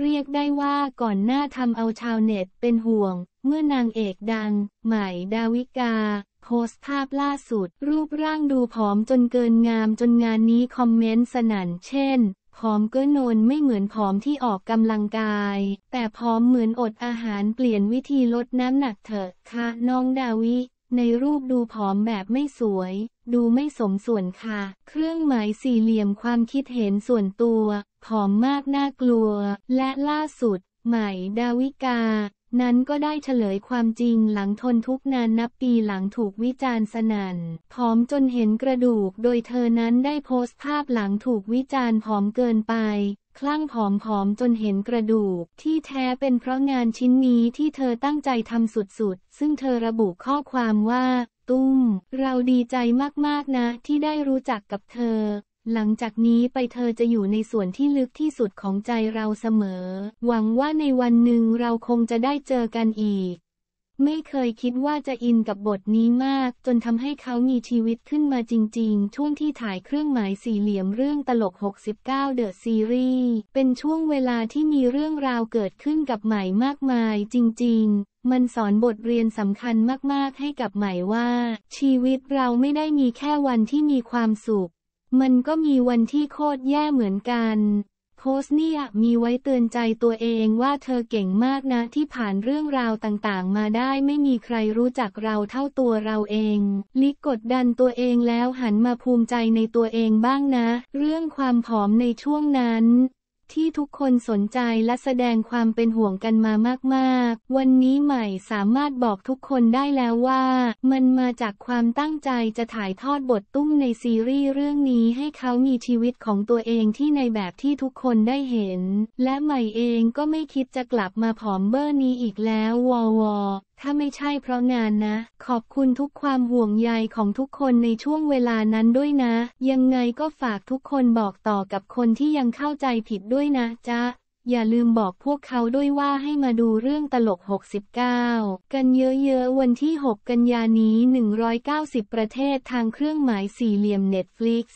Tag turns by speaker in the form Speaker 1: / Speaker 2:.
Speaker 1: เรียกได้ว่าก่อนหน้าทำเอาชาวเน็ตเป็นห่วง เมื่อนางเอกดัง ใหม่ดาวิกา โพสภาพล่าสุด รูปร่างดูผอมจนเกินงามจนงานนี้คอมเมนต์สนั่นเช่นผอมก็นนนไม่เหมือนผอมที่ออกกำลังกาย แต่ผอมเหมือนอดอาหารเปลี่ยนวิธีลดน้ำหนักเถอะค่ะน้องดาวิ ในรูปดูผอมแบบไม่สวยดูไม่สมส่วนค่ะ เครื่องหมายสี่เหลี่ยมความคิดเห็นส่วนตัวผอมมากน่ากลัว และล่าสุดใหม่ดาวิกา นั้นก็ได้เฉลยความจริงหลังทนทุกนานนับปี หลังถูกวิจารณ์สนัน่นผอมจนเห็นกระดูก โดยเธอนั้นได้โพสต์ภาพหลังถูกวิจารณ์ผอมเกินไป คลั่งผอมๆจนเห็นกระดูก ที่แท้เป็นเพราะงานชิ้นนี้ที่เธอตั้งใจทำสุดๆ ซึ่งเธอระบุข้อความว่าตุ้ม เราดีใจมาก ๆ นะที่ได้รู้จักกับเธอ หลังจากนี้ไปเธอจะอยู่ในส่วนที่ลึกที่สุดของใจเราเสมอ หวังว่าในวันหนึ่งเราคงจะได้เจอกันอีก ไม่เคยคิดว่าจะอินกับบทนี้มาก จนทำให้เขามีชีวิตขึ้นมาจริง ๆ ช่วงที่ถ่ายเครื่องหมายสี่เหลี่ยมเรื่องตลก 69ดอะซีรีส์ เป็นช่วงเวลาที่มีเรื่องราวเกิดขึ้นกับใหม่มากมาย จริง ๆมันสอนบทเรียนสำคัญมากๆให้กับใหม่ว่า ชีวิตเราไม่ได้มีแค่วันที่มีความสุข มันก็มีวันที่โคตรแย่เหมือนกัน โพสเนี่ยมีไว้เตือนใจตัวเองว่าเธอเก่งมากนะที่ผ่านเรื่องราวต่างๆมาได้ไม่มีใครรู้จักเราเท่าตัวเราเอง ลิกกดดันตัวเองแล้วหันมาภูมิใจในตัวเองบ้างนะ เรื่องความผอมในช่วงนั้นที่ทุกคนสนใจและแสดงความเป็นห่วงกันมามาก ๆ วันนี้ใหม่สามารถบอกทุกคนได้แล้วว่า มันมาจากความตั้งใจจะถ่ายทอดบทตุ้มในซีรีส์เรื่องนี้ให้เขามีชีวิตของตัวเองที่ในแบบที่ทุกคนได้เห็น และใหม่เองก็ไม่คิดจะกลับมาผอมเบอร์นี้อีกแล้ววอวอถ้าไม่ใช่เพราะงานนะ ขอบคุณทุกความห่วงใยของทุกคนในช่วงเวลานั้นด้วยนะ ยังไงก็ฝากทุกคนบอกต่อกับคนที่ยังเข้าใจผิดด้วยนะจ๊ะ อย่าลืมบอกพวกเขาด้วยว่าให้มาดูเรื่องตลก 69 กันเยอะๆวันที่ 6 กันยานี้ 190 ประเทศทางเครื่องหมายสี่เหลี่ยม Netflix